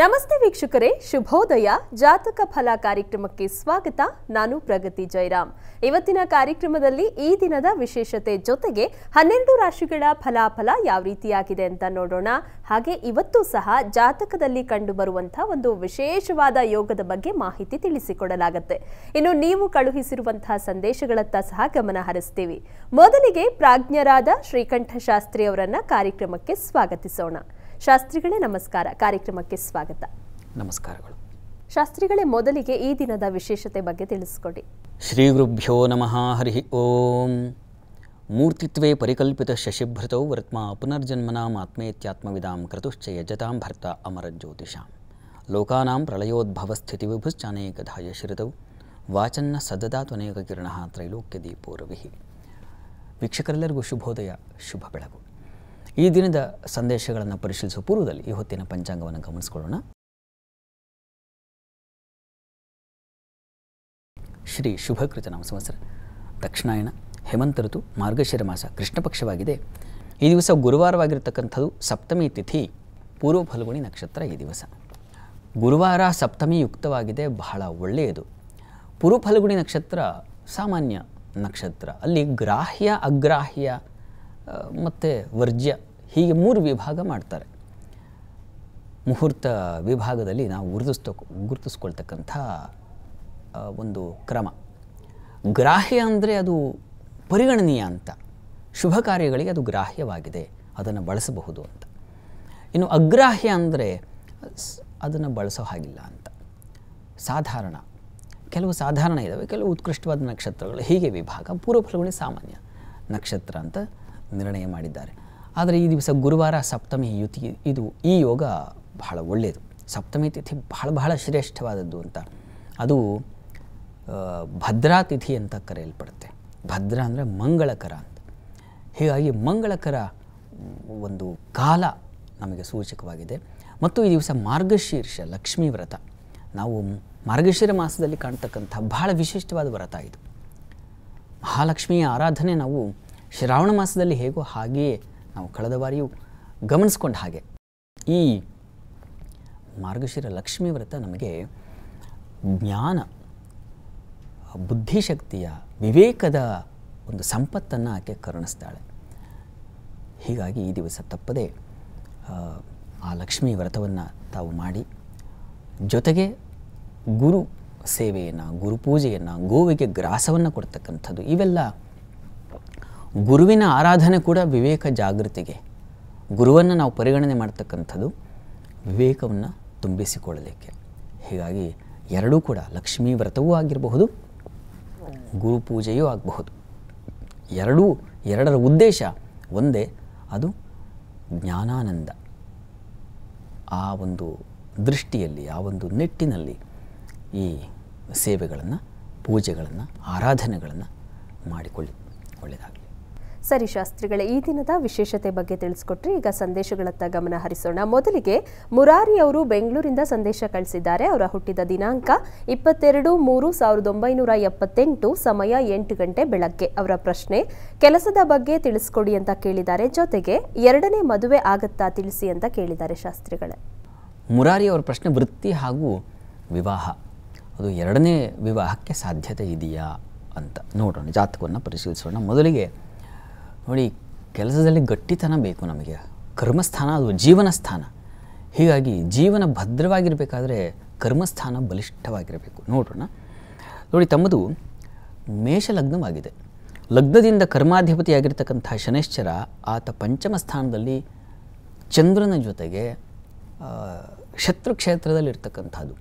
ನಮಸ್ತೆ ವೀಕ್ಷಕರೇ ಶುಭೋದಯ ಜಾತಕ ಫಲ ಕಾರ್ಯಕ್ರಮಕ್ಕೆ ಸ್ವಾಗತ ನಾನು ಪ್ರಗತಿ ಜೈರಾಮ್ ಇವತ್ತಿನ ಕಾರ್ಯಕ್ರಮದಲ್ಲಿ ಈ ದಿನದ ವಿಶೇಷತೆ ಜೊತೆಗೆ ಹನ್ನೆರಡು ರಾಶಿಗಳ ಫಲಾಫಲ ಯಾವ ರೀತಿಯಾಗಿದೆ ಅಂತ ನೋಡೋಣ ಹಾಗೆ ಇವತ್ತು ಸಹ ಜಾತಕದಲ್ಲಿ ಕಂಡುಬರುವಂತಹ ಒಂದು ವಿಶೇಷವಾದ ಯೋಗದ ಬಗ್ಗೆ ಮಾಹಿತಿ ತಿಳಿಸಿಕೊಡಲಾಗುತ್ತೆ ಇನ್ನು ನೀವು ಕಳುಹಿಸಿರುವಂತಹ ಸಂದೇಶಗಳತ್ತ ಸಹ ಗಮನ ಹರಿಸ್ತೀವಿ ಮೊದಲಿಗೆ ಪ್ರಾಜ್ಞರಾದ ಶ್ರೀಕಂಠ ಶಾಸ್ತ್ರಿ ಅವರನ್ನ ಕಾರ್ಯಕ್ರಮಕ್ಕೆ ಸ್ವಾಗತಿಸೋಣ ಶಾಸ್ತ್ರಿಗಳೇ ನಮಸ್ಕಾರ ಕಾರ್ಯಕ್ರಮಕ್ಕೆ ಸ್ವಾಗತ ನಮಸ್ಕಾರಗಳು ಶಾಸ್ತ್ರಿಗಳೇ ಮೊದಲಿಗೆ ಈ ದಿನದ ವಿಶೇಷತೆ ಬಗ್ಗೆ ತಿಳಿಸಿಕೊಡಿ ಶ್ರೀ ಗುರುಭ್ಯೋ ನಮಃ ಹರಿ ಓಂ ಮೂರ್ತಿತ್ವೇ ಪರಿಕಲ್ಪಿತ ಶಶಿಭೃತೌ ವರ್ತ್ಮ ಪುನರ್ಜನ್ಮನಾಂ ಆತ್ಮೇತ್ಯಾತ್ಮವಿಧಾಂ ಕೃತುಶ್ಚ ಯಜತಾಂ ಭರ್ತ ಜ್ಯೋತಿಷಾಂ ಲೋಕಾನಾಂ ಪ್ರಳಯೋದ್ಭವ ಸ್ಥಿತಿ ಧಾಯ ಶಿರದೌ ವಾಚನ್ನ ಸದದಾ ತ್ವನೇಕ ಕಿರಣ ದೀಪೋರವಿಹಿ ವೀಕ್ಷಕರೆಲ್ಲರಿಗೂ ಶುಭೋದಯ ಶುಭ ಬೆಳಗು ಈ ದಿನದ ಸಂದೇಶಗಳನ್ನು ಪರಿಶೀಲಿಸುವ ಪೂರ್ವದಲ್ಲಿ ಈ ಹೊತ್ತಿನ ಪಂಚಾಂಗವನ್ನು ಗಮನಿಸಿಕೊಳ್ಳೋಣ ಶ್ರೀ ಶುಭಕೃತ ನಾಮ ಸಂವತ್ಸರ ದಕ್ಷಿಣಾಯಣ ಹೇಮಂತ ಋತು ಮಾರ್ಗಶಿರ ಮಾಸ ಕೃಷ್ಣಪಕ್ಷವಾಗಿದೆ ಪಕ್ಷವಾಗಿದೆ ಈ ದಿವಸ ಗುರುವಾರವಾಗಿರ್ತಕ್ಕಂಥದ್ದು ಸಪ್ತಮಿ ತಿಥಿ ಪೂರ್ವ ಫಲ್ಗುಣಿ ನಕ್ಷತ್ರ ಈ ದಿವಸ ಗುರುವಾರ ಸಪ್ತಮಿ ಯುಕ್ತವಾಗಿದೆ ಬಹಳ ಒಳ್ಳೆಯದು ಪೂರ್ವ ಫಲ್ಗುಣಿ ನಕ್ಷತ್ರ ಸಾಮಾನ್ಯ ನಕ್ಷತ್ರ ಅಲ್ಲಿ ಗ್ರಾಹ್ಯ ಅಗ್ರಾಹ್ಯ ಮತ್ತು ವರ್ಜ್ಯ ಹೀಗೆ ಮೂರು ವಿಭಾಗ ಮಾಡ್ತಾರೆ ಮುಹೂರ್ತ ವಿಭಾಗದಲ್ಲಿ ನಾವು ಗುರುತಿಸ್ತ ಗುರುತಿಸ್ಕೊಳ್ತಕ್ಕಂಥ ಒಂದು ಕ್ರಮ ಗ್ರಾಹ್ಯ ಅಂದರೆ ಅದು ಪರಿಗಣನೀಯ ಅಂತ ಶುಭ ಕಾರ್ಯಗಳಿಗೆ ಅದು ಗ್ರಾಹ್ಯವಾಗಿದೆ ಅದನ್ನು ಬಳಸಬಹುದು ಅಂತ ಇನ್ನು ಅಗ್ರಾಹ್ಯ ಅಂದರೆ ಅದನ್ನು ಬಳಸೋ ಹಾಗಿಲ್ಲ ಅಂತ ಸಾಧಾರಣ ಕೆಲವು ಸಾಧಾರಣ ಇದ್ದಾವೆ ಕೆಲವು ಉತ್ಕೃಷ್ಟವಾದ ನಕ್ಷತ್ರಗಳು ಹೀಗೆ ವಿಭಾಗ ಪೂರ್ವಫಲಗಳೇ ಸಾಮಾನ್ಯ ನಕ್ಷತ್ರ ಅಂತ ನಿರ್ಣಯ ಮಾಡಿದ್ದಾರೆ ಆದರೆ ಈ ದಿವಸ ಗುರುವಾರ ಸಪ್ತಮಿ ಯುತಿ ಇದು ಈ ಯೋಗ ಬಹಳ ಒಳ್ಳೆಯದು ಸಪ್ತಮಿ ತಿಥಿ ಬಹಳ ಬಹಳ ಶ್ರೇಷ್ಠವಾದದ್ದು ಅಂತ ಅದು ಭದ್ರಾ ತಿಥಿ ಅಂತ ಕರೆಯಲ್ಪಡುತ್ತೆ ಭದ್ರ ಅಂದರೆ ಮಂಗಳಕರ ಅಂತ ಹೀಗಾಗಿ ಮಂಗಳಕರ ಒಂದು ಕಾಲ ನಮಗೆ ಸೂಚಕವಾಗಿದೆ ಮತ್ತು ಈ ದಿವಸ ಮಾರ್ಗಶೀರ್ಷ ಲಕ್ಷ್ಮೀ ವ್ರತ ನಾವು ಮಾರ್ಗಶಿರ ಮಾಸದಲ್ಲಿ ಕಾಣ್ತಕ್ಕಂಥ ಬಹಳ ವಿಶಿಷ್ಟವಾದ ವ್ರತ ಇದು ಮಹಾಲಕ್ಷ್ಮಿಯ ಆರಾಧನೆ ನಾವು ಶ್ರಾವಣ ಮಾಸದಲ್ಲಿ ಹೇಗೋ ಹಾಗೆಯೇ ನಾವು ಕಳೆದ ಬಾರಿಯೂ ಗಮನಿಸ್ಕೊಂಡು ಹಾಗೆ ಈ ಮಾರ್ಗಶಿರ ಲಕ್ಷ್ಮೀ ವ್ರತ ನಮಗೆ ಜ್ಞಾನ ಬುದ್ಧಿಶಕ್ತಿಯ ವಿವೇಕದ ಒಂದು ಸಂಪತ್ತನ್ನು ಆಕೆ ಕರುಣಿಸ್ತಾಳೆ ಹೀಗಾಗಿ ಈ ದಿವಸ ತಪ್ಪದೆ ಆ ಲಕ್ಷ್ಮೀ ವ್ರತವನ್ನು ತಾವು ಮಾಡಿ ಜೊತೆಗೆ ಗುರು ಸೇವೆಯನ್ನು ಗುರುಪೂಜೆಯನ್ನು ಗೋವಿಗೆ ಗ್ರಾಸವನ್ನು ಕೊಡ್ತಕ್ಕಂಥದ್ದು ಇವೆಲ್ಲ ಗುರುವಿನ ಆರಾಧನೆ ಕೂಡ ವಿವೇಕ ಜಾಗೃತಿಗೆ ಗುರುವನ್ನು ನಾವು ಪರಿಗಣನೆ ಮಾಡ್ತಕ್ಕಂಥದ್ದು ವಿವೇಕವನ್ನು ತುಂಬಿಸಿಕೊಳ್ಳಲಿಕ್ಕೆ ಹೀಗಾಗಿ ಎರಡೂ ಕೂಡ ಲಕ್ಷ್ಮೀ ವ್ರತವೂ ಆಗಿರಬಹುದು ಗುರುಪೂಜೆಯೂ ಆಗಬಹುದು ಎರಡೂ ಎರಡರ ಉದ್ದೇಶ ಒಂದೇ ಅದು ಜ್ಞಾನಾನಂದ ಆ ಒಂದು ದೃಷ್ಟಿಯಲ್ಲಿ ಆ ಒಂದು ನಿಟ್ಟಿನಲ್ಲಿ ಈ ಸೇವೆಗಳನ್ನು ಪೂಜೆಗಳನ್ನು ಆರಾಧನೆಗಳನ್ನು ಮಾಡಿಕೊಳ್ಳಿ ಒಳ್ಳೆಯದಾಗಲಿ ಸರಿ ಶಾಸ್ತ್ರಿಗಳೇ ಈ ದಿನದ ವಿಶೇಷತೆ ಬಗ್ಗೆ ತಿಳಿಸ್ಕೊಟ್ರಿ ಈಗ ಸಂದೇಶಗಳತ್ತ ಗಮನ ಹರಿಸೋಣ ಮೊದಲಿಗೆ ಮುರಾರಿ ಅವರು ಬೆಂಗಳೂರಿಂದ ಸಂದೇಶ ಕಳಿಸಿದ್ದಾರೆ ಅವರ ಹುಟ್ಟಿದ ದಿನಾಂಕ ಇಪ್ಪತ್ತೆರಡು ಮೂರು ಸಾವಿರದ ಒಂಬೈನೂರ ಎಪ್ಪತ್ತೆಂಟು ಸಮಯ ಎಂಟು ಗಂಟೆ ಬೆಳಗ್ಗೆ ಅವರ ಪ್ರಶ್ನೆ ಕೆಲಸದ ಬಗ್ಗೆ ತಿಳಿಸ್ಕೊಡಿ ಅಂತ ಕೇಳಿದ್ದಾರೆ ಜೊತೆಗೆ ಎರಡನೇ ಮದುವೆ ಆಗತ್ತಾ ತಿಳಿಸಿ ಅಂತ ಕೇಳಿದ್ದಾರೆ ಶಾಸ್ತ್ರಿಗಳೇ ಮುರಾರಿ ಅವರ ಪ್ರಶ್ನೆ ವೃತ್ತಿ ಹಾಗೂ ವಿವಾಹ ಅದು ಎರಡನೇ ವಿವಾಹಕ್ಕೆ ಸಾಧ್ಯತೆ ಇದೆಯಾ ಅಂತ ನೋಡೋಣ ಜಾತಕವನ್ನು ಪರಿಶೀಲಿಸೋಣ ಮೊದಲಿಗೆ ನೋಡಿ ಕೆಲಸದಲ್ಲಿ ಗಟ್ಟಿತನ ಬೇಕು ನಮಗೆ ಕರ್ಮಸ್ಥಾನ ಅದು ಜೀವನ ಸ್ಥಾನ ಹೀಗಾಗಿ ಜೀವನ ಭದ್ರವಾಗಿರಬೇಕಾದ್ರೆ ಕರ್ಮಸ್ಥಾನ ಬಲಿಷ್ಠವಾಗಿರಬೇಕು ನೋಡೋಣ ನೋಡಿ ತಮ್ಮದು ಮೇಷಲಗ್ನವಾಗಿದೆ ಲಗ್ನದಿಂದ ಕರ್ಮಾಧಿಪತಿಯಾಗಿರ್ತಕ್ಕಂಥ ಶನೇಶ್ಚರ ಆತ ಪಂಚಮ ಸ್ಥಾನದಲ್ಲಿ ಚಂದ್ರನ ಜೊತೆಗೆ ಶತ್ರು ಕ್ಷೇತ್ರದಲ್ಲಿರ್ತಕ್ಕಂಥದ್ದು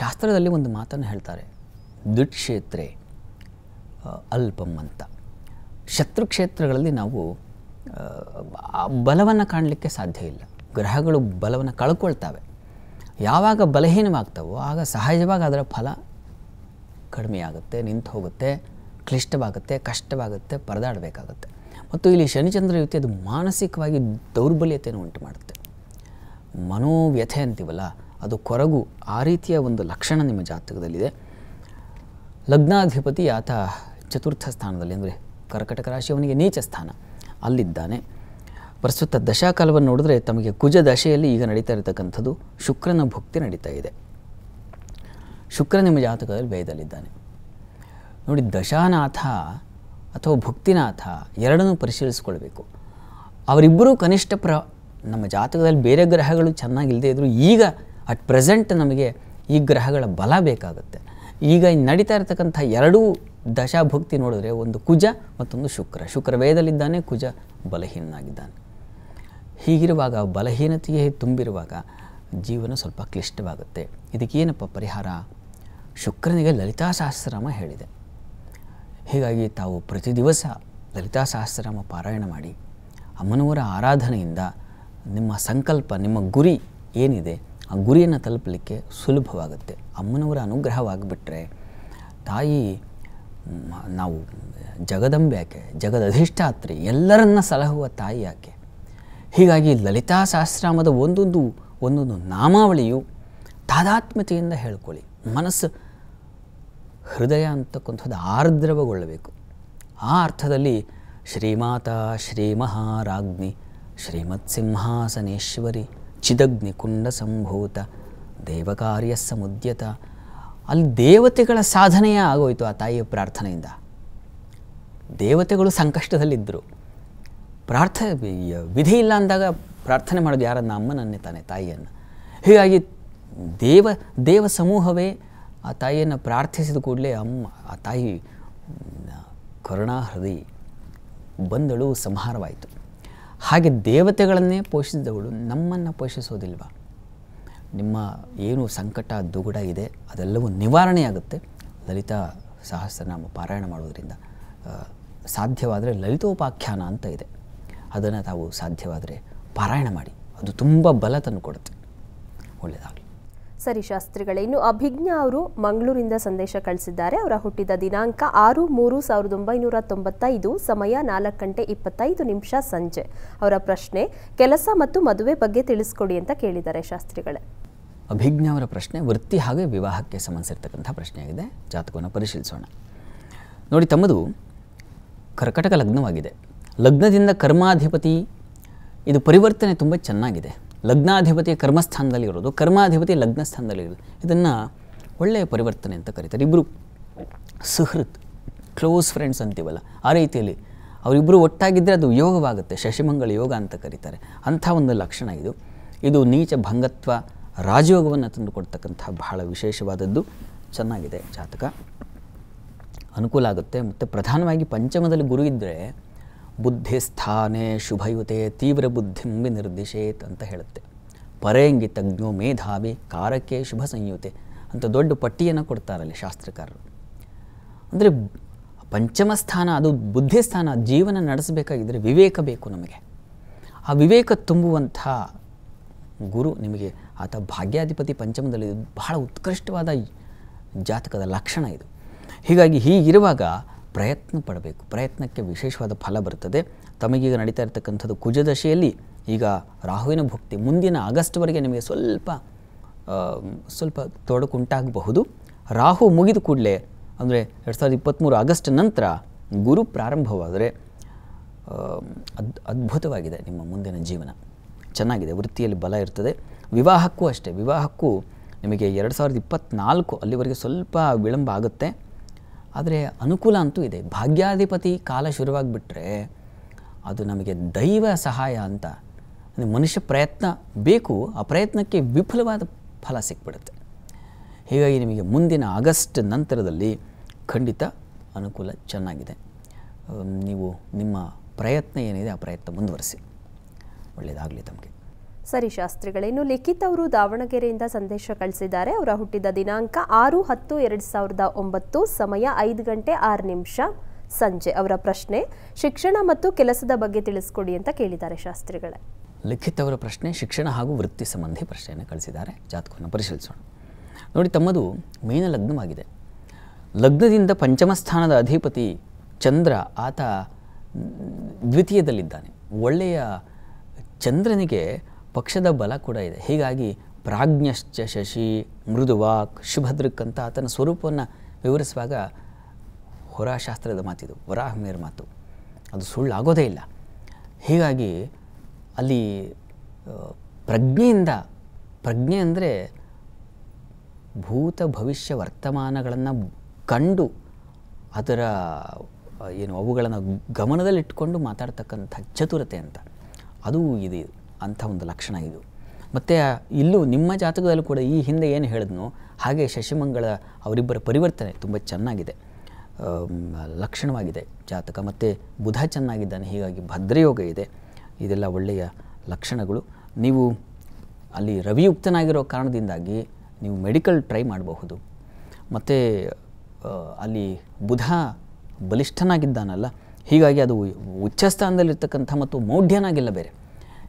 ಶಾಸ್ತ್ರದಲ್ಲಿ ಒಂದು ಮಾತನ್ನು ಹೇಳ್ತಾರೆ ದುಡ್ಕ್ಷೇತ್ರೆ ಅಲ್ಪಂ ಅಂತ ಶತ್ರು ಕ್ಷೇತ್ರಗಳಲ್ಲಿ ನಾವು ಬಲವನ್ನು ಕಾಣಲಿಕ್ಕೆ ಸಾಧ್ಯ ಇಲ್ಲ ಗ್ರಹಗಳು ಬಲವನ್ನು ಕಳ್ಕೊಳ್ತವೆ ಯಾವಾಗ ಬಲಹೀನವಾಗ್ತವೋ ಆಗ ಸಹಜವಾಗಿ ಅದರ ಫಲ ಕಡಿಮೆಯಾಗುತ್ತೆ ನಿಂತು ಹೋಗುತ್ತೆ ಕ್ಲಿಷ್ಟವಾಗುತ್ತೆ ಕಷ್ಟವಾಗುತ್ತೆ ಪರದಾಡಬೇಕಾಗುತ್ತೆ ಮತ್ತು ಇಲ್ಲಿ ಶನಿಚಂದ್ರ ಯುತಿ ಅದು ಮಾನಸಿಕವಾಗಿ ದೌರ್ಬಲ್ಯತೆಯನ್ನು ಉಂಟು ಮಾಡುತ್ತೆ ಮನೋವ್ಯಥೆ ಅಂತೀವಲ್ಲ ಅದು ಕೊರಗು ಆ ರೀತಿಯ ಒಂದು ಲಕ್ಷಣ ನಿಮ್ಮ ಜಾತಕದಲ್ಲಿದೆ ಲಗ್ನಾಧಿಪತಿ ಆತ ಚತುರ್ಥ ಸ್ಥಾನದಲ್ಲಿ ಅಂದರೆ ಕರ್ಕಟಕ ರಾಶಿಯವನಿಗೆ ನೀಚ ಸ್ಥಾನ ಅಲ್ಲಿದ್ದಾನೆ ಪ್ರಸ್ತುತ ದಶಾಕಾಲವನ್ನು ನೋಡಿದ್ರೆ ತಮಗೆ ಕುಜ ದಶೆಯಲ್ಲಿ ಈಗ ನಡೀತಾ ಇರತಕ್ಕಂಥದ್ದು ಶುಕ್ರನ ಭುಕ್ತಿ ನಡೀತಾ ಇದೆ ಶುಕ್ರ ನಿಮ್ಮ ಜಾತಕದಲ್ಲಿ ವೇದಲ್ಲಿದ್ದಾನೆ ನೋಡಿ ದಶಾನಾಥ ಅಥವಾ ಭಕ್ತಿನಾಥ ಎರಡನ್ನೂ ಪರಿಶೀಲಿಸ್ಕೊಳ್ಬೇಕು ಅವರಿಬ್ಬರೂ ಕನಿಷ್ಠ ಪ್ರ ನಮ್ಮ ಜಾತಕದಲ್ಲಿ ಬೇರೆ ಗ್ರಹಗಳು ಚೆನ್ನಾಗಿಲ್ಲದೆ ಇದ್ದರೂ ಈಗ ಅಟ್ ಪ್ರೆಸೆಂಟ್ ನಮಗೆ ಈ ಗ್ರಹಗಳ ಬಲ ಬೇಕಾಗುತ್ತೆ ಈಗ ನಡೀತಾ ಇರತಕ್ಕಂಥ ಎರಡೂ ದಶಾಭುಕ್ತಿ ನೋಡಿದ್ರೆ ಒಂದು ಕುಜ ಮತ್ತೊಂದು ಶುಕ್ರ ಶುಕ್ರ ವೇದಲ್ಲಿದ್ದಾನೆ ಕುಜ ಬಲಹೀನಾಗಿದ್ದಾನೆ ಹೀಗಿರುವಾಗ ಬಲಹೀನತೆಯೇ ತುಂಬಿರುವಾಗ ಜೀವನ ಸ್ವಲ್ಪ ಕ್ಲಿಷ್ಟವಾಗುತ್ತೆ ಇದಕ್ಕೇನಪ್ಪ ಪರಿಹಾರ ಶುಕ್ರನಿಗೆ ಲಲಿತಾ ಸಹಸ್ರಾಮ ಹೇಳಿದೆ ಹೀಗಾಗಿ ತಾವು ಪ್ರತಿ ದಿವಸ ಲಲಿತಾ ಸಹಸ್ರಾಮ ಪಾರಾಯಣ ಮಾಡಿ ಅಮ್ಮನವರ ಆರಾಧನೆಯಿಂದ ನಿಮ್ಮ ಸಂಕಲ್ಪ ನಿಮ್ಮ ಗುರಿ ಏನಿದೆ ಆ ಗುರಿಯನ್ನು ತಲುಪಲಿಕ್ಕೆ ಸುಲಭವಾಗುತ್ತೆ ಅಮ್ಮನವರ ಅನುಗ್ರಹವಾಗಿಬಿಟ್ರೆ ತಾಯಿ ನಾವು ಜಗದಂಬೆ ಯಾಕೆ ಜಗದ ಅಧಿಷ್ಠಾತ್ರಿ ಎಲ್ಲರನ್ನ ಸಲಹುವ ತಾಯಿ ಯಾಕೆ ಹೀಗಾಗಿ ಲಲಿತಾ ಸಹಸ್ರಾಮದ ಒಂದೊಂದು ಒಂದೊಂದು ನಾಮಾವಳಿಯು ತಾದಾತ್ಮ್ಯತೆಯಿಂದ ಹೇಳ್ಕೊಳ್ಳಿ ಮನಸ್ಸು ಹೃದಯ ಅಂತಕ್ಕಂಥದ್ದು ಆರ್ದ್ರವಗೊಳ್ಳಬೇಕು ಆ ಅರ್ಥದಲ್ಲಿ ಶ್ರೀ ಮಹಾರಾಜ್ಞಿ ಶ್ರೀಮತ್ ಸಿಂಹಾಸನೇಶ್ವರಿ ಚಿದಗ್ನಿ ಕುಂಡ ಸಂಭೂತ ದೇವಕಾರ್ಯ ಸಮುದ್ಯತ ಅಲ್ಲಿ ದೇವತೆಗಳ ಸಾಧನೆಯೇ ಆಗೋಯಿತು ಆ ತಾಯಿಯ ಪ್ರಾರ್ಥನೆಯಿಂದ ದೇವತೆಗಳು ಸಂಕಷ್ಟದಲ್ಲಿದ್ದರು ಪ್ರಾರ್ಥ ವಿಧಿ ಇಲ್ಲ ಅಂದಾಗ ಪ್ರಾರ್ಥನೆ ಮಾಡೋದು ಯಾರನ್ನ ಅಮ್ಮನನ್ನೇ ತಾನೆ ತಾಯಿಯನ್ನು ಹೀಗಾಗಿ ದೇವ ದೇವ ಸಮೂಹವೇ ಆ ತಾಯಿಯನ್ನು ಪ್ರಾರ್ಥಿಸಿದ ಕೂಡಲೇ ಅಮ್ಮ ಆ ತಾಯಿ ಕರುಣಾ ಬಂದಳು ಸಂಹಾರವಾಯಿತು ಹಾಗೆ ದೇವತೆಗಳನ್ನೇ ಪೋಷಿಸಿದವಳು ನಮ್ಮನ್ನು ಪೋಷಿಸೋದಿಲ್ವ ನಿಮ್ಮ ಏನು ಸಂಕಟ ದುಗುಡ ಇದೆ ಅದೆಲ್ಲವೂ ನಿವಾರಣೆಯಾಗುತ್ತೆ ಲಲಿತಾ ಸಹಸ್ರನಾಮ ಪಾರಾಯಣ ಮಾಡೋದರಿಂದ ಸಾಧ್ಯವಾದರೆ ಲಲಿತೋಪಾಖ್ಯಾನ ಅಂತ ಇದೆ ಅದನ್ನು ತಾವು ಸಾಧ್ಯವಾದರೆ ಪಾರಾಯಣ ಮಾಡಿ ಅದು ತುಂಬ ಬಲ ತಂದು ಕೊಡುತ್ತೆ ಒಳ್ಳೆಯದಾಗಲಿ ಸರಿ ಶಾಸ್ತ್ರಿಗಳೇ ಇನ್ನು ಅಭಿಜ್ಞ ಅವರು ಮಂಗಳೂರಿಂದ ಸಂದೇಶ ಕಳಿಸಿದ್ದಾರೆ ಅವರ ಹುಟ್ಟಿದ ದಿನಾಂಕ ಆರು ಮೂರು ಸಾವಿರದ ಒಂಬೈನೂರ ತೊಂಬತ್ತೈದು ಸಮಯ ನಾಲ್ಕು ಗಂಟೆ ಇಪ್ಪತ್ತೈದು ನಿಮಿಷ ಸಂಜೆ ಅವರ ಪ್ರಶ್ನೆ ಕೆಲಸ ಮತ್ತು ಮದುವೆ ಬಗ್ಗೆ ತಿಳಿಸ್ಕೊಡಿ ಅಂತ ಕೇಳಿದ್ದಾರೆ ಶಾಸ್ತ್ರಿಗಳೇ ಅವರ ಪ್ರಶ್ನೆ ವೃತ್ತಿ ಹಾಗೆ ವಿವಾಹಕ್ಕೆ ಸಂಬಂಧಿಸಿರ್ತಕ್ಕಂಥ ಪ್ರಶ್ನೆಯಾಗಿದೆ ಜಾತಕವನ್ನು ಪರಿಶೀಲಿಸೋಣ ನೋಡಿ ತಮ್ಮದು ಕರ್ಕಟಕ ಲಗ್ನವಾಗಿದೆ ಲಗ್ನದಿಂದ ಕರ್ಮಾಧಿಪತಿ ಇದು ಪರಿವರ್ತನೆ ತುಂಬ ಚೆನ್ನಾಗಿದೆ ಲಗ್ನಾಧಿಪತಿ ಕರ್ಮಸ್ಥಾನದಲ್ಲಿ ಇರೋದು ಕರ್ಮಾಧಿಪತಿ ಲಗ್ನ ಸ್ಥಾನದಲ್ಲಿ ಇರೋದು ಇದನ್ನು ಒಳ್ಳೆಯ ಪರಿವರ್ತನೆ ಅಂತ ಕರೀತಾರೆ ಇಬ್ಬರು ಸುಹೃತ್ ಕ್ಲೋಸ್ ಫ್ರೆಂಡ್ಸ್ ಅಂತೀವಲ್ಲ ಆ ರೀತಿಯಲ್ಲಿ ಅವರಿಬ್ಬರು ಒಟ್ಟಾಗಿದ್ದರೆ ಅದು ಯೋಗವಾಗುತ್ತೆ ಶಶಿಮಂಗಳ ಯೋಗ ಅಂತ ಕರೀತಾರೆ ಅಂಥ ಒಂದು ಲಕ್ಷಣ ಇದು ಇದು ನೀಚ ಭಂಗತ್ವ ರಾಜಯೋಗವನ್ನು ತಂದುಕೊಡ್ತಕ್ಕಂಥ ಬಹಳ ವಿಶೇಷವಾದದ್ದು ಚೆನ್ನಾಗಿದೆ ಜಾತಕ ಅನುಕೂಲ ಆಗುತ್ತೆ ಮತ್ತು ಪ್ರಧಾನವಾಗಿ ಪಂಚಮದಲ್ಲಿ ಗುರು ಇದ್ದರೆ ಬುದ್ಧಿ ಸ್ಥಾನೇ ಶುಭಯುತೆ ತೀವ್ರ ಬುದ್ಧಿಂಬಿ ನಿರ್ದಿಶೇತ್ ಅಂತ ಹೇಳುತ್ತೆ ಪರೇಂಗಿ ತಜ್ಞೋ ಮೇಧಾವಿ ಕಾರಕ್ಕೆ ಶುಭ ಸಂಯುತೆ ಅಂತ ದೊಡ್ಡ ಪಟ್ಟಿಯನ್ನು ಕೊಡ್ತಾರಲ್ಲಿ ಶಾಸ್ತ್ರಕಾರರು ಅಂದರೆ ಪಂಚಮ ಸ್ಥಾನ ಅದು ಬುದ್ಧಿ ಸ್ಥಾನ ಜೀವನ ನಡೆಸಬೇಕಾಗಿದ್ದರೆ ವಿವೇಕ ಬೇಕು ನಮಗೆ ಆ ವಿವೇಕ ತುಂಬುವಂಥ ಗುರು ನಿಮಗೆ ಆತ ಭಾಗ್ಯಾಧಿಪತಿ ಪಂಚಮದಲ್ಲಿ ಬಹಳ ಉತ್ಕೃಷ್ಟವಾದ ಜಾತಕದ ಲಕ್ಷಣ ಇದು ಹೀಗಾಗಿ ಹೀಗಿರುವಾಗ ಪ್ರಯತ್ನ ಪಡಬೇಕು ಪ್ರಯತ್ನಕ್ಕೆ ವಿಶೇಷವಾದ ಫಲ ಬರ್ತದೆ ತಮಗೀಗ ನಡೀತಾ ಇರತಕ್ಕಂಥದ್ದು ಕುಜದಶೆಯಲ್ಲಿ ಈಗ ರಾಹುವಿನ ಭುಕ್ತಿ ಮುಂದಿನ ಆಗಸ್ಟ್ವರೆಗೆ ನಿಮಗೆ ಸ್ವಲ್ಪ ಸ್ವಲ್ಪ ತೊಡಕುಂಟಾಗಬಹುದು ರಾಹು ಮುಗಿದ ಕೂಡಲೇ ಅಂದರೆ ಎರಡು ಸಾವಿರದ ಇಪ್ಪತ್ತ್ಮೂರು ಆಗಸ್ಟ್ ನಂತರ ಗುರು ಪ್ರಾರಂಭವಾದರೆ ಅದ್ ಅದ್ಭುತವಾಗಿದೆ ನಿಮ್ಮ ಮುಂದಿನ ಜೀವನ ಚೆನ್ನಾಗಿದೆ ವೃತ್ತಿಯಲ್ಲಿ ಬಲ ಇರ್ತದೆ ವಿವಾಹಕ್ಕೂ ಅಷ್ಟೇ ವಿವಾಹಕ್ಕೂ ನಿಮಗೆ ಎರಡು ಸಾವಿರದ ಇಪ್ಪತ್ತ್ನಾಲ್ಕು ಅಲ್ಲಿವರೆಗೆ ಸ್ವಲ್ಪ ವಿಳಂಬ ಆಗುತ್ತೆ ಆದರೆ ಅನುಕೂಲ ಅಂತೂ ಇದೆ ಭಾಗ್ಯಾಧಿಪತಿ ಕಾಲ ಶುರುವಾಗಿಬಿಟ್ರೆ ಅದು ನಮಗೆ ದೈವ ಸಹಾಯ ಅಂತ ಮನುಷ್ಯ ಪ್ರಯತ್ನ ಬೇಕು ಆ ಪ್ರಯತ್ನಕ್ಕೆ ವಿಫಲವಾದ ಫಲ ಸಿಕ್ಬಿಡುತ್ತೆ ಹೀಗಾಗಿ ನಿಮಗೆ ಮುಂದಿನ ಆಗಸ್ಟ್ ನಂತರದಲ್ಲಿ ಖಂಡಿತ ಅನುಕೂಲ ಚೆನ್ನಾಗಿದೆ ನೀವು ನಿಮ್ಮ ಪ್ರಯತ್ನ ಏನಿದೆ ಆ ಪ್ರಯತ್ನ ಮುಂದುವರಿಸಿ ಒಳ್ಳೆಯದಾಗಲಿ ತಮಗೆ ಸರಿ ಶಾಸ್ತ್ರಿಗಳೇ ಇನ್ನು ಲಿಖಿತ್ ಅವರು ದಾವಣಗೆರೆಯಿಂದ ಸಂದೇಶ ಕಳಿಸಿದ್ದಾರೆ ಅವರ ಹುಟ್ಟಿದ ದಿನಾಂಕ ಆರು ಹತ್ತು ಎರಡು ಸಾವಿರದ ಒಂಬತ್ತು ಸಮಯ ಐದು ಗಂಟೆ ಆರು ನಿಮಿಷ ಸಂಜೆ ಅವರ ಪ್ರಶ್ನೆ ಶಿಕ್ಷಣ ಮತ್ತು ಕೆಲಸದ ಬಗ್ಗೆ ತಿಳಿಸ್ಕೊಡಿ ಅಂತ ಕೇಳಿದ್ದಾರೆ ಶಾಸ್ತ್ರಿಗಳೇ ಲಿಖಿತ್ ಅವರ ಪ್ರಶ್ನೆ ಶಿಕ್ಷಣ ಹಾಗೂ ವೃತ್ತಿ ಸಂಬಂಧಿ ಪ್ರಶ್ನೆಯನ್ನು ಕಳಿಸಿದ್ದಾರೆ ಜಾತಕವನ್ನು ಪರಿಶೀಲಿಸೋಣ ನೋಡಿ ತಮ್ಮದು ಮೀನ ಲಗ್ನವಾಗಿದೆ ಲಗ್ನದಿಂದ ಪಂಚಮ ಸ್ಥಾನದ ಅಧಿಪತಿ ಚಂದ್ರ ಆತ ದ್ವಿತೀಯದಲ್ಲಿದ್ದಾನೆ ಒಳ್ಳೆಯ ಚಂದ್ರನಿಗೆ ಪಕ್ಷದ ಬಲ ಕೂಡ ಇದೆ ಹೀಗಾಗಿ ಪ್ರಾಜ್ಞಶ್ಚ ಶಶಿ ಮೃದುವಾಕ್ ಶುಭದೃಕ್ ಅಂತ ಆತನ ಸ್ವರೂಪವನ್ನು ವಿವರಿಸುವಾಗ ಹೊರಾಶಾಸ್ತ್ರದ ಮಾತಿದು ವರಾಹಮಿಯರ ಮಾತು ಅದು ಆಗೋದೇ ಇಲ್ಲ ಹೀಗಾಗಿ ಅಲ್ಲಿ ಪ್ರಜ್ಞೆಯಿಂದ ಪ್ರಜ್ಞೆ ಅಂದರೆ ಭೂತ ಭವಿಷ್ಯ ವರ್ತಮಾನಗಳನ್ನು ಕಂಡು ಅದರ ಏನು ಅವುಗಳನ್ನು ಗಮನದಲ್ಲಿಟ್ಟುಕೊಂಡು ಮಾತಾಡ್ತಕ್ಕಂಥ ಚತುರತೆ ಅಂತ ಅದು ಇದು ಅಂಥ ಒಂದು ಲಕ್ಷಣ ಇದು ಮತ್ತು ಇಲ್ಲೂ ನಿಮ್ಮ ಜಾತಕದಲ್ಲೂ ಕೂಡ ಈ ಹಿಂದೆ ಏನು ಹೇಳಿದ್ನೋ ಹಾಗೆ ಶಶಿಮಂಗಳ ಅವರಿಬ್ಬರ ಪರಿವರ್ತನೆ ತುಂಬ ಚೆನ್ನಾಗಿದೆ ಲಕ್ಷಣವಾಗಿದೆ ಜಾತಕ ಮತ್ತು ಬುಧ ಚೆನ್ನಾಗಿದ್ದಾನೆ ಹೀಗಾಗಿ ಭದ್ರಯೋಗ ಇದೆ ಇದೆಲ್ಲ ಒಳ್ಳೆಯ ಲಕ್ಷಣಗಳು ನೀವು ಅಲ್ಲಿ ರವಿಯುಕ್ತನಾಗಿರೋ ಕಾರಣದಿಂದಾಗಿ ನೀವು ಮೆಡಿಕಲ್ ಟ್ರೈ ಮಾಡಬಹುದು ಮತ್ತು ಅಲ್ಲಿ ಬುಧ ಬಲಿಷ್ಠನಾಗಿದ್ದಾನಲ್ಲ ಹೀಗಾಗಿ ಅದು ಉಚ್ಚ ಸ್ಥಾನದಲ್ಲಿರ್ತಕ್ಕಂಥ ಮತ್ತು ಮೌಢ್ಯನಾಗಿಲ್ಲ ಬೇರೆ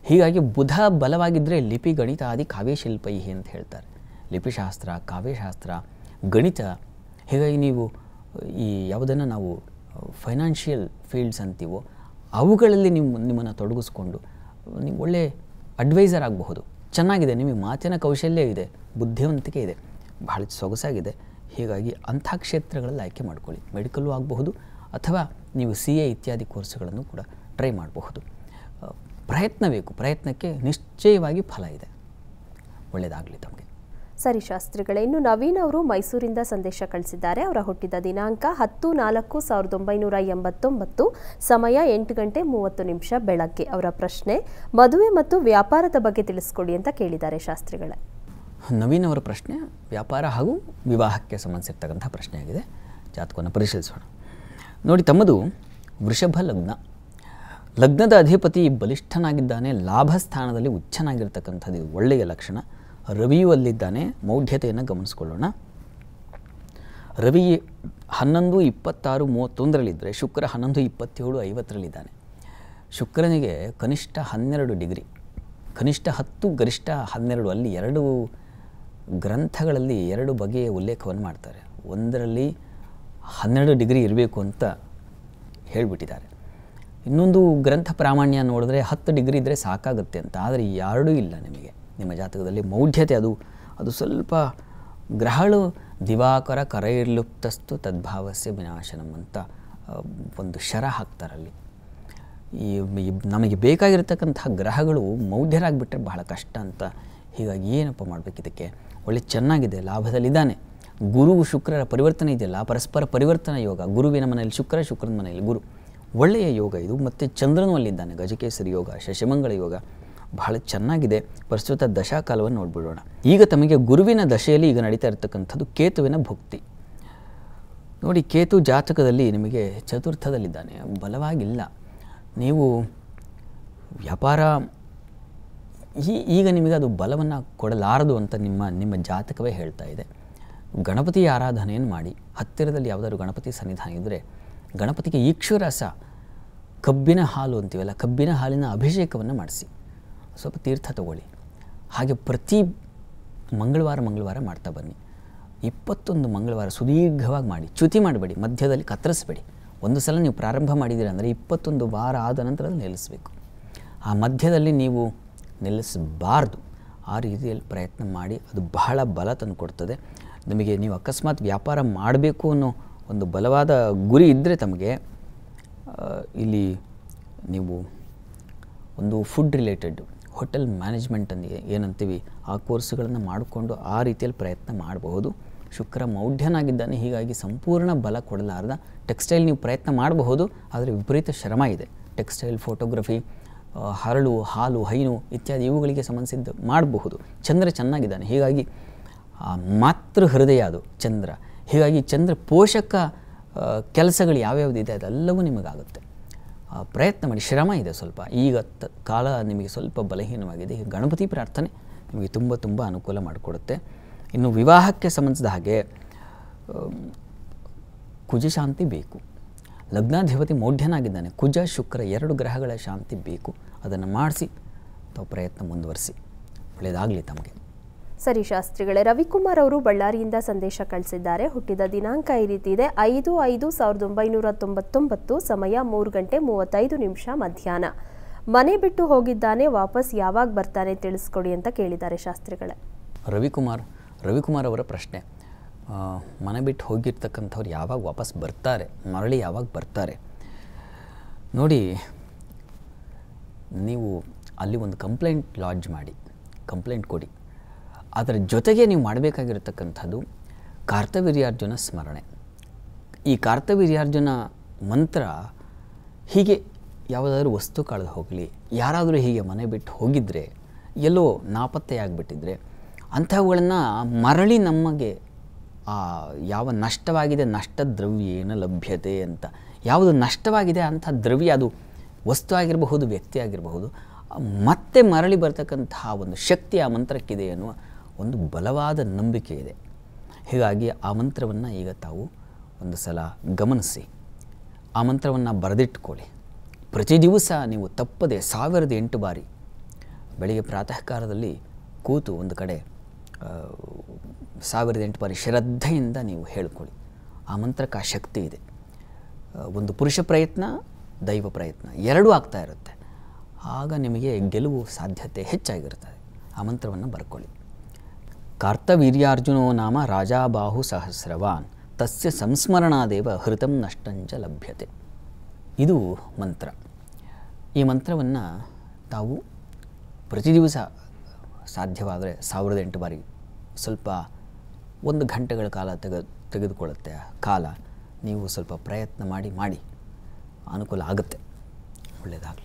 ಹೀಗಾಗಿ ಬುಧ ಬಲವಾಗಿದ್ದರೆ ಲಿಪಿ ಗಣಿತ ಆದಿ ಕಾವ್ಯಶಿಲ್ಪೈಹಿ ಅಂತ ಹೇಳ್ತಾರೆ ಲಿಪಿಶಾಸ್ತ್ರ ಕಾವ್ಯಶಾಸ್ತ್ರ ಗಣಿತ ಹೀಗಾಗಿ ನೀವು ಈ ಯಾವುದನ್ನು ನಾವು ಫೈನಾನ್ಷಿಯಲ್ ಫೀಲ್ಡ್ಸ್ ಅಂತೀವೋ ಅವುಗಳಲ್ಲಿ ನಿಮ್ಮ ನಿಮ್ಮನ್ನು ತೊಡಗಿಸ್ಕೊಂಡು ನೀವು ಒಳ್ಳೆ ಅಡ್ವೈಸರ್ ಆಗಬಹುದು ಚೆನ್ನಾಗಿದೆ ನಿಮಗೆ ಮಾತಿನ ಕೌಶಲ್ಯ ಇದೆ ಬುದ್ಧಿವಂತಿಕೆ ಇದೆ ಭಾಳ ಸೊಗಸಾಗಿದೆ ಹೀಗಾಗಿ ಅಂಥ ಕ್ಷೇತ್ರಗಳಲ್ಲಿ ಆಯ್ಕೆ ಮಾಡ್ಕೊಳ್ಳಿ ಮೆಡಿಕಲ್ಲೂ ಆಗಬಹುದು ಅಥವಾ ನೀವು ಸಿ ಎ ಇತ್ಯಾದಿ ಕೋರ್ಸ್ಗಳನ್ನು ಕೂಡ ಟ್ರೈ ಮಾಡಬಹುದು ಪ್ರಯತ್ನ ಬೇಕು ಪ್ರಯತ್ನಕ್ಕೆ ನಿಶ್ಚಯವಾಗಿ ಫಲ ಇದೆ ಒಳ್ಳೆಯದಾಗಲಿ ತಮಗೆ ಸರಿ ಶಾಸ್ತ್ರಿಗಳೇ ಇನ್ನು ನವೀನ್ ಅವರು ಮೈಸೂರಿಂದ ಸಂದೇಶ ಕಳಿಸಿದ್ದಾರೆ ಅವರ ಹುಟ್ಟಿದ ದಿನಾಂಕ ಹತ್ತು ನಾಲ್ಕು ಸಾವಿರದ ಒಂಬೈನೂರ ಎಂಬತ್ತೊಂಬತ್ತು ಸಮಯ ಎಂಟು ಗಂಟೆ ಮೂವತ್ತು ನಿಮಿಷ ಬೆಳಗ್ಗೆ ಅವರ ಪ್ರಶ್ನೆ ಮದುವೆ ಮತ್ತು ವ್ಯಾಪಾರದ ಬಗ್ಗೆ ತಿಳಿಸ್ಕೊಡಿ ಅಂತ ಕೇಳಿದ್ದಾರೆ ಶಾಸ್ತ್ರಿಗಳೇ ನವೀನ್ ಅವರ ಪ್ರಶ್ನೆ ವ್ಯಾಪಾರ ಹಾಗೂ ವಿವಾಹಕ್ಕೆ ಸಂಬಂಧಿಸಿರ್ತಕ್ಕಂಥ ಪ್ರಶ್ನೆಯಾಗಿದೆ ಜಾತಕವನ್ನು ಪರಿಶೀಲಿಸೋಣ ನೋಡಿ ತಮ್ಮದು ವೃಷಭ ಲಗ್ನ ಲಗ್ನದ ಅಧಿಪತಿ ಬಲಿಷ್ಠನಾಗಿದ್ದಾನೆ ಲಾಭ ಸ್ಥಾನದಲ್ಲಿ ಉಚ್ಚನಾಗಿರ್ತಕ್ಕಂಥದ್ದು ಇದು ಒಳ್ಳೆಯ ಲಕ್ಷಣ ರವಿಯು ಅಲ್ಲಿದ್ದಾನೆ ಮೌಢ್ಯತೆಯನ್ನು ಗಮನಿಸಿಕೊಳ್ಳೋಣ ರವಿ ಹನ್ನೊಂದು ಇಪ್ಪತ್ತಾರು ಮೂವತ್ತೊಂದರಲ್ಲಿದ್ದರೆ ಶುಕ್ರ ಹನ್ನೊಂದು ಇಪ್ಪತ್ತೇಳು ಐವತ್ತರಲ್ಲಿದ್ದಾನೆ ಶುಕ್ರನಿಗೆ ಕನಿಷ್ಠ ಹನ್ನೆರಡು ಡಿಗ್ರಿ ಕನಿಷ್ಠ ಹತ್ತು ಗರಿಷ್ಠ ಹನ್ನೆರಡು ಅಲ್ಲಿ ಎರಡು ಗ್ರಂಥಗಳಲ್ಲಿ ಎರಡು ಬಗೆಯ ಉಲ್ಲೇಖವನ್ನು ಮಾಡ್ತಾರೆ ಒಂದರಲ್ಲಿ ಹನ್ನೆರಡು ಡಿಗ್ರಿ ಇರಬೇಕು ಅಂತ ಹೇಳಿಬಿಟ್ಟಿದ್ದಾರೆ ಇನ್ನೊಂದು ಗ್ರಂಥ ಪ್ರಾಮಾಣ್ಯ ನೋಡಿದ್ರೆ ಹತ್ತು ಡಿಗ್ರಿ ಇದ್ದರೆ ಸಾಕಾಗುತ್ತೆ ಅಂತ ಆದರೆ ಯಾರೂ ಇಲ್ಲ ನಿಮಗೆ ನಿಮ್ಮ ಜಾತಕದಲ್ಲಿ ಮೌಢ್ಯತೆ ಅದು ಅದು ಸ್ವಲ್ಪ ಗ್ರಹಳು ದಿವಾಕರ ಕರೈರ್ಲುಪ್ತಸ್ತು ತದ್ಭಾವಸ್ಯ ವಿನಾಶನಂ ಅಂತ ಒಂದು ಶರ ಹಾಕ್ತಾರಲ್ಲಿ ಈ ನಮಗೆ ಬೇಕಾಗಿರ್ತಕ್ಕಂಥ ಗ್ರಹಗಳು ಮೌಢ್ಯರಾಗಿಬಿಟ್ರೆ ಬಹಳ ಕಷ್ಟ ಅಂತ ಹೀಗಾಗಿ ಏನಪ್ಪ ಮಾಡಬೇಕಿದ್ದಕ್ಕೆ ಇದಕ್ಕೆ ಒಳ್ಳೆ ಚೆನ್ನಾಗಿದೆ ಲಾಭದಲ್ಲಿದ್ದಾನೆ ಗುರು ಶುಕ್ರರ ಪರಿವರ್ತನೆ ಇದೆಯಲ್ಲ ಪರಸ್ಪರ ಪರಿವರ್ತನಾ ಯೋಗ ಗುರುವಿನ ಮನೆಯಲ್ಲಿ ಶುಕ್ರ ಶುಕ್ರನ ಮನೆಯಲ್ಲಿ ಗುರು ಒಳ್ಳೆಯ ಯೋಗ ಇದು ಮತ್ತು ಚಂದ್ರನು ಅಲ್ಲಿದ್ದಾನೆ ಗಜಕೇಸರಿ ಯೋಗ ಶಶಮಂಗಳ ಯೋಗ ಬಹಳ ಚೆನ್ನಾಗಿದೆ ಪ್ರಸ್ತುತ ದಶಾಕಾಲವನ್ನು ನೋಡ್ಬಿಡೋಣ ಈಗ ತಮಗೆ ಗುರುವಿನ ದಶೆಯಲ್ಲಿ ಈಗ ನಡೀತಾ ಇರತಕ್ಕಂಥದ್ದು ಕೇತುವಿನ ಭಕ್ತಿ ನೋಡಿ ಕೇತು ಜಾತಕದಲ್ಲಿ ನಿಮಗೆ ಚತುರ್ಥದಲ್ಲಿದ್ದಾನೆ ಬಲವಾಗಿಲ್ಲ ನೀವು ವ್ಯಾಪಾರ ಈ ಈಗ ನಿಮಗೆ ಅದು ಬಲವನ್ನು ಕೊಡಲಾರದು ಅಂತ ನಿಮ್ಮ ನಿಮ್ಮ ಜಾತಕವೇ ಹೇಳ್ತಾ ಇದೆ ಗಣಪತಿ ಆರಾಧನೆಯನ್ನು ಮಾಡಿ ಹತ್ತಿರದಲ್ಲಿ ಯಾವುದಾದ್ರು ಗಣಪತಿ ಸನ್ನಿಧಾನ ಇದ್ದರೆ ಗಣಪತಿಗೆ ಈಕ್ಷುರಸ ಕಬ್ಬಿನ ಹಾಲು ಅಂತೀವಲ್ಲ ಕಬ್ಬಿನ ಹಾಲಿನ ಅಭಿಷೇಕವನ್ನು ಮಾಡಿಸಿ ಸ್ವಲ್ಪ ತೀರ್ಥ ತಗೊಳ್ಳಿ ಹಾಗೆ ಪ್ರತಿ ಮಂಗಳವಾರ ಮಂಗಳವಾರ ಮಾಡ್ತಾ ಬನ್ನಿ ಇಪ್ಪತ್ತೊಂದು ಮಂಗಳವಾರ ಸುದೀರ್ಘವಾಗಿ ಮಾಡಿ ಚ್ಯುತಿ ಮಾಡಬೇಡಿ ಮಧ್ಯದಲ್ಲಿ ಕತ್ತರಿಸಬೇಡಿ ಒಂದು ಸಲ ನೀವು ಪ್ರಾರಂಭ ಮಾಡಿದ್ದೀರ ಅಂದರೆ ಇಪ್ಪತ್ತೊಂದು ವಾರ ಆದ ನಂತರ ಅದು ನಿಲ್ಲಿಸಬೇಕು ಆ ಮಧ್ಯದಲ್ಲಿ ನೀವು ನಿಲ್ಲಿಸಬಾರ್ದು ಆ ರೀತಿಯಲ್ಲಿ ಪ್ರಯತ್ನ ಮಾಡಿ ಅದು ಬಹಳ ಬಲ ತಂದು ಕೊಡ್ತದೆ ನಿಮಗೆ ನೀವು ಅಕಸ್ಮಾತ್ ವ್ಯಾಪಾರ ಮಾಡಬೇಕು ಅನ್ನೋ ಒಂದು ಬಲವಾದ ಗುರಿ ಇದ್ದರೆ ತಮಗೆ ಇಲ್ಲಿ ನೀವು ಒಂದು ಫುಡ್ ರಿಲೇಟೆಡ್ ಹೋಟೆಲ್ ಮ್ಯಾನೇಜ್ಮೆಂಟ್ ಏನಂತೀವಿ ಆ ಕೋರ್ಸ್ಗಳನ್ನು ಮಾಡಿಕೊಂಡು ಆ ರೀತಿಯಲ್ಲಿ ಪ್ರಯತ್ನ ಮಾಡಬಹುದು ಶುಕ್ರ ಮೌಢ್ಯನಾಗಿದ್ದಾನೆ ಹೀಗಾಗಿ ಸಂಪೂರ್ಣ ಬಲ ಕೊಡಲಾರ್ದ ಟೆಕ್ಸ್ಟೈಲ್ ನೀವು ಪ್ರಯತ್ನ ಮಾಡಬಹುದು ಆದರೆ ವಿಪರೀತ ಶ್ರಮ ಇದೆ ಟೆಕ್ಸ್ಟೈಲ್ ಫೋಟೋಗ್ರಫಿ ಹರಳು ಹಾಲು ಹೈನು ಇತ್ಯಾದಿ ಇವುಗಳಿಗೆ ಸಂಬಂಧಿಸಿದ್ದು ಮಾಡಬಹುದು ಚಂದ್ರ ಚೆನ್ನಾಗಿದ್ದಾನೆ ಹೀಗಾಗಿ ಮಾತೃ ಹೃದಯ ಅದು ಚಂದ್ರ ಹೀಗಾಗಿ ಚಂದ್ರ ಪೋಷಕ ಕೆಲಸಗಳು ಯಾವ್ಯಾವ್ದು ಇದೆ ಅದೆಲ್ಲವೂ ನಿಮಗಾಗುತ್ತೆ ಪ್ರಯತ್ನ ಮಾಡಿ ಶ್ರಮ ಇದೆ ಸ್ವಲ್ಪ ಈಗ ಕಾಲ ನಿಮಗೆ ಸ್ವಲ್ಪ ಬಲಹೀನವಾಗಿದೆ ಗಣಪತಿ ಪ್ರಾರ್ಥನೆ ನಿಮಗೆ ತುಂಬ ತುಂಬ ಅನುಕೂಲ ಮಾಡಿಕೊಡುತ್ತೆ ಇನ್ನು ವಿವಾಹಕ್ಕೆ ಸಂಬಂಧಿಸಿದ ಹಾಗೆ ಕುಜಶಾಂತಿ ಬೇಕು ಲಗ್ನಾಧಿಪತಿ ಮೌಢ್ಯನಾಗಿದ್ದಾನೆ ಕುಜ ಶುಕ್ರ ಎರಡು ಗ್ರಹಗಳ ಶಾಂತಿ ಬೇಕು ಅದನ್ನು ಮಾಡಿಸಿ ತಾವು ಪ್ರಯತ್ನ ಮುಂದುವರಿಸಿ ಒಳ್ಳೆಯದಾಗಲಿ ತಮಗೆ ಸರಿ ಶಾಸ್ತ್ರಿಗಳೇ ರವಿಕುಮಾರ್ ಅವರು ಬಳ್ಳಾರಿಯಿಂದ ಸಂದೇಶ ಕಳಿಸಿದ್ದಾರೆ ಹುಟ್ಟಿದ ದಿನಾಂಕ ಈ ರೀತಿ ಇದೆ ಐದು ಐದು ಸಾವಿರದ ಒಂಬೈನೂರ ತೊಂಬತ್ತೊಂಬತ್ತು ಸಮಯ ಮೂರು ಗಂಟೆ ಮೂವತ್ತೈದು ನಿಮಿಷ ಮಧ್ಯಾಹ್ನ ಮನೆ ಬಿಟ್ಟು ಹೋಗಿದ್ದಾನೆ ವಾಪಸ್ ಯಾವಾಗ ಬರ್ತಾನೆ ತಿಳಿಸ್ಕೊಡಿ ಅಂತ ಕೇಳಿದ್ದಾರೆ ಶಾಸ್ತ್ರಿಗಳೇ ರವಿಕುಮಾರ್ ರವಿಕುಮಾರ್ ಅವರ ಪ್ರಶ್ನೆ ಮನೆ ಬಿಟ್ಟು ಹೋಗಿರ್ತಕ್ಕಂಥವ್ರು ಯಾವಾಗ ವಾಪಸ್ ಬರ್ತಾರೆ ಮರಳಿ ಯಾವಾಗ ಬರ್ತಾರೆ ನೋಡಿ ನೀವು ಅಲ್ಲಿ ಒಂದು ಕಂಪ್ಲೇಂಟ್ ಲಾಡ್ಜ್ ಮಾಡಿ ಕಂಪ್ಲೇಂಟ್ ಕೊಡಿ ಅದರ ಜೊತೆಗೆ ನೀವು ಮಾಡಬೇಕಾಗಿರತಕ್ಕಂಥದ್ದು ಕಾರ್ತವೀರ್ಯಾರ್ಜುನ ಸ್ಮರಣೆ ಈ ಕಾರ್ತವೀರ್ಯಾರ್ಜುನ ಮಂತ್ರ ಹೀಗೆ ಯಾವುದಾದ್ರೂ ವಸ್ತು ಕಳೆದು ಹೋಗಲಿ ಯಾರಾದರೂ ಹೀಗೆ ಮನೆ ಬಿಟ್ಟು ಹೋಗಿದ್ದರೆ ಎಲ್ಲೋ ನಾಪತ್ತೆಯಾಗಿಬಿಟ್ಟಿದ್ರೆ ಅಂಥವುಗಳನ್ನು ಮರಳಿ ನಮಗೆ ಯಾವ ನಷ್ಟವಾಗಿದೆ ನಷ್ಟ ದ್ರವ್ಯ ಏನು ಲಭ್ಯತೆ ಅಂತ ಯಾವುದು ನಷ್ಟವಾಗಿದೆ ಅಂಥ ದ್ರವ್ಯ ಅದು ವಸ್ತು ಆಗಿರಬಹುದು ವ್ಯಕ್ತಿ ಆಗಿರಬಹುದು ಮತ್ತೆ ಮರಳಿ ಬರ್ತಕ್ಕಂತಹ ಒಂದು ಶಕ್ತಿ ಆ ಮಂತ್ರಕ್ಕಿದೆ ಅನ್ನುವ ಒಂದು ಬಲವಾದ ನಂಬಿಕೆ ಇದೆ ಹೀಗಾಗಿ ಆ ಮಂತ್ರವನ್ನು ಈಗ ತಾವು ಒಂದು ಸಲ ಗಮನಿಸಿ ಆ ಮಂತ್ರವನ್ನು ಬರೆದಿಟ್ಕೊಳ್ಳಿ ಪ್ರತಿ ದಿವಸ ನೀವು ತಪ್ಪದೆ ಸಾವಿರದ ಎಂಟು ಬಾರಿ ಬೆಳಿಗ್ಗೆ ಪ್ರಾತಃ ಕಾಲದಲ್ಲಿ ಕೂತು ಒಂದು ಕಡೆ ಸಾವಿರದ ಎಂಟು ಬಾರಿ ಶ್ರದ್ಧೆಯಿಂದ ನೀವು ಹೇಳ್ಕೊಳ್ಳಿ ಆ ಮಂತ್ರಕ್ಕೆ ಆ ಶಕ್ತಿ ಇದೆ ಒಂದು ಪುರುಷ ಪ್ರಯತ್ನ ದೈವ ಪ್ರಯತ್ನ ಎರಡೂ ಆಗ್ತಾ ಇರುತ್ತೆ ಆಗ ನಿಮಗೆ ಗೆಲುವು ಸಾಧ್ಯತೆ ಹೆಚ್ಚಾಗಿರುತ್ತದೆ ಆ ಮಂತ್ರವನ್ನು ಬರ್ಕೊಳ್ಳಿ ನಾಮ ರಾಜಾಬಾಹು ಸಹಸ್ರವಾನ್ ತಸ್ಯ ಸಂಸ್ಮರಣಾದೇವ ಹೃತಂ ನಷ್ಟಂಚ ಲಭ್ಯತೆ ಇದು ಮಂತ್ರ ಈ ಮಂತ್ರವನ್ನು ತಾವು ಪ್ರತಿ ದಿವಸ ಸಾಧ್ಯವಾದರೆ ಸಾವಿರದ ಎಂಟು ಬಾರಿ ಸ್ವಲ್ಪ ಒಂದು ಗಂಟೆಗಳ ಕಾಲ ತೆಗೆ ತೆಗೆದುಕೊಳ್ಳುತ್ತೆ ಕಾಲ ನೀವು ಸ್ವಲ್ಪ ಪ್ರಯತ್ನ ಮಾಡಿ ಮಾಡಿ ಅನುಕೂಲ ಆಗುತ್ತೆ ಒಳ್ಳೆಯದಾಗಲಿ